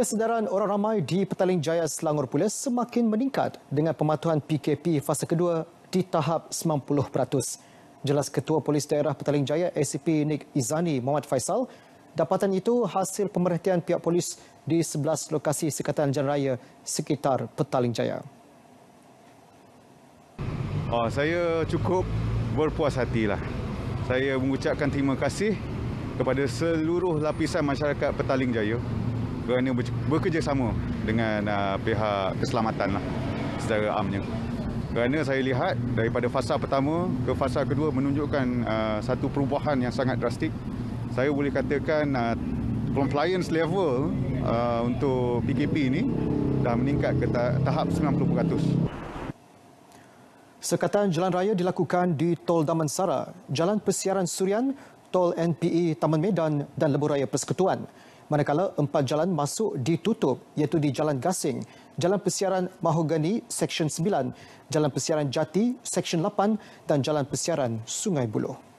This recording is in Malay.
Kesedaran orang ramai di Petaling Jaya Selangor pula semakin meningkat dengan pematuhan PKP fasa kedua di tahap 90%. Jelas Ketua Polis Daerah Petaling Jaya ACP Nik Izani Muhammad Faisal, dapatan itu hasil pemerhatian pihak polis di 11 lokasi Sekatan Jalan Raya sekitar Petaling Jaya. Oh, ah, saya cukup berpuas hatilah. Saya mengucapkan terima kasih kepada seluruh lapisan masyarakat Petaling Jaya kerana bekerjasama dengan uh, pihak keselamatan lah, secara amnya. Kerana saya lihat daripada fasa pertama ke fasa kedua menunjukkan uh, satu perubahan yang sangat drastik. Saya boleh katakan uh, compliance level uh, untuk PKP ini dah meningkat ke ta- tahap 90%. Sekatan jalan raya dilakukan di Tol Damansara, Jalan Persiaran Surian, Tol NPE Taman Medan dan Lebuh Raya Persekutuan manakala empat jalan masuk ditutup iaitu di Jalan Gasing, Jalan Persiaran Mahogani Seksyen 9, Jalan Persiaran Jati Seksyen 8 dan Jalan Persiaran Sungai Buloh.